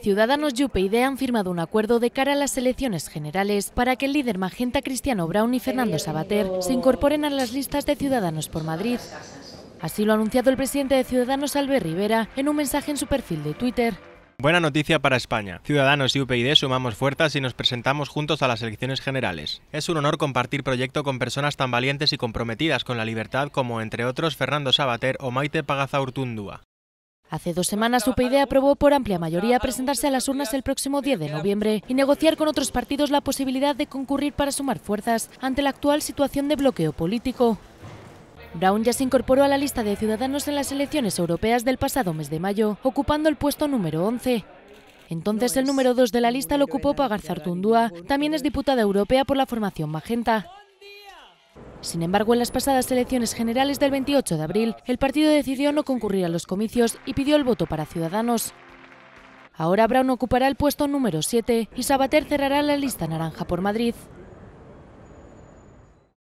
Ciudadanos y han firmado un acuerdo de cara a las elecciones generales para que el líder magenta Cristiano Brown y Fernando Sabater se incorporen a las listas de Ciudadanos por Madrid. Así lo ha anunciado el presidente de Ciudadanos, Albert Rivera, en un mensaje en su perfil de Twitter. Buena noticia para España. Ciudadanos y UPyD sumamos fuerzas y nos presentamos juntos a las elecciones generales. Es un honor compartir proyecto con personas tan valientes y comprometidas con la libertad como, entre otros, Fernando Sabater o Maite Pagazaurtundúa. Hace dos semanas UPyD aprobó por amplia mayoría presentarse a las urnas el próximo 10 de noviembre y negociar con otros partidos la posibilidad de concurrir para sumar fuerzas ante la actual situación de bloqueo político. Brown ya se incorporó a la lista de ciudadanos en las elecciones europeas del pasado mes de mayo, ocupando el puesto número 11. Entonces el número 2 de la lista lo ocupó Pagarzartundúa, también es diputada europea por la formación Magenta. Sin embargo, en las pasadas elecciones generales del 28 de abril, el partido decidió no concurrir a los comicios y pidió el voto para Ciudadanos. Ahora Brown ocupará el puesto número 7 y Sabater cerrará la lista naranja por Madrid.